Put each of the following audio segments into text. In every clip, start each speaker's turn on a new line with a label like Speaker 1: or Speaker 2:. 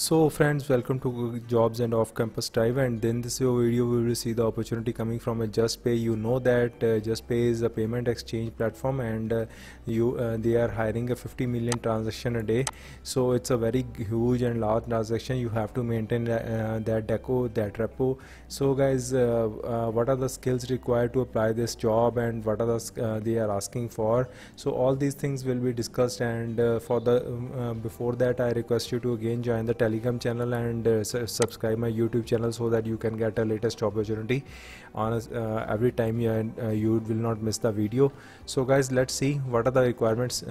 Speaker 1: So friends welcome to jobs and off campus drive and in this video we will see the opportunity coming from a JustPay. You know that uh, JustPay is a payment exchange platform and uh, you uh, they are hiring a 50 million transaction a day. So it's a very huge and large transaction. You have to maintain uh, that deco, that repo. So guys uh, uh, what are the skills required to apply this job and what are the they are asking for. So all these things will be discussed and for the um, before that I request you to again join the telegram channel and uh, subscribe my youtube channel so that you can get the latest opportunity on uh, every time you, uh, you will not miss the video so guys let's see what are the requirements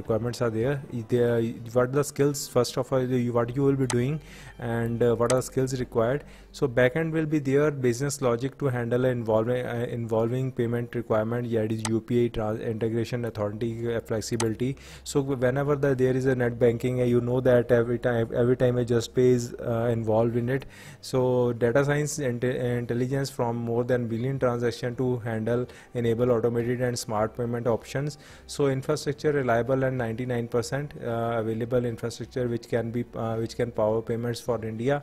Speaker 1: requirements are there there what are the skills first of all what you will be doing and what are the skills required so backend will be there business logic to handle involving uh, involving payment requirement yeah it is UPI trans integration authority uh, flexibility so whenever the, there is a net banking uh, you know that every time every time a just pay is uh, involved in it so data science and uh, intelligence from more than billion transaction to handle enable automated and smart payment options so infrastructure reliable and 99% uh, available infrastructure which can be uh, which can power payments for india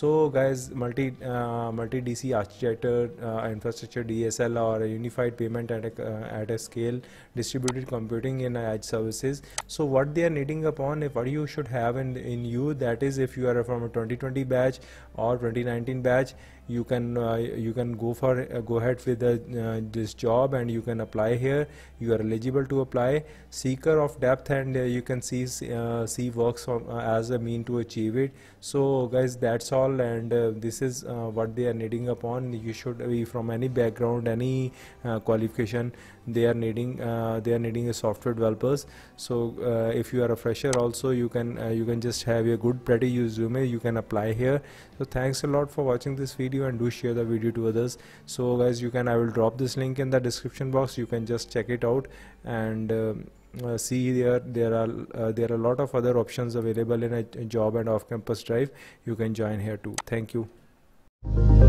Speaker 1: so guys multi uh, multi dc architecture infrastructure dsl or unified payment at a, at a scale distributed computing in edge services so what they are needing upon if what you should have in in you that is if you are from a 2020 batch or 2019 batch you can uh, you can go for uh, go ahead with the, uh, this job and you can apply here you are eligible to apply seeker of depth and uh, you can see uh, see works from, as a mean to achieve it so guys that's all and this is what they are needing upon you should be from any background any qualification they are needing they are needing a software developers so if you are a fresher also you can you can just have have a good pretty resume you can apply here so thanks a lot for watching this video and do share the video to others so guys you can i will drop this link in the description box you can just check it out and um, uh, see there there are uh, there are a lot of other options available in a, a job and off campus drive you can join here too thank you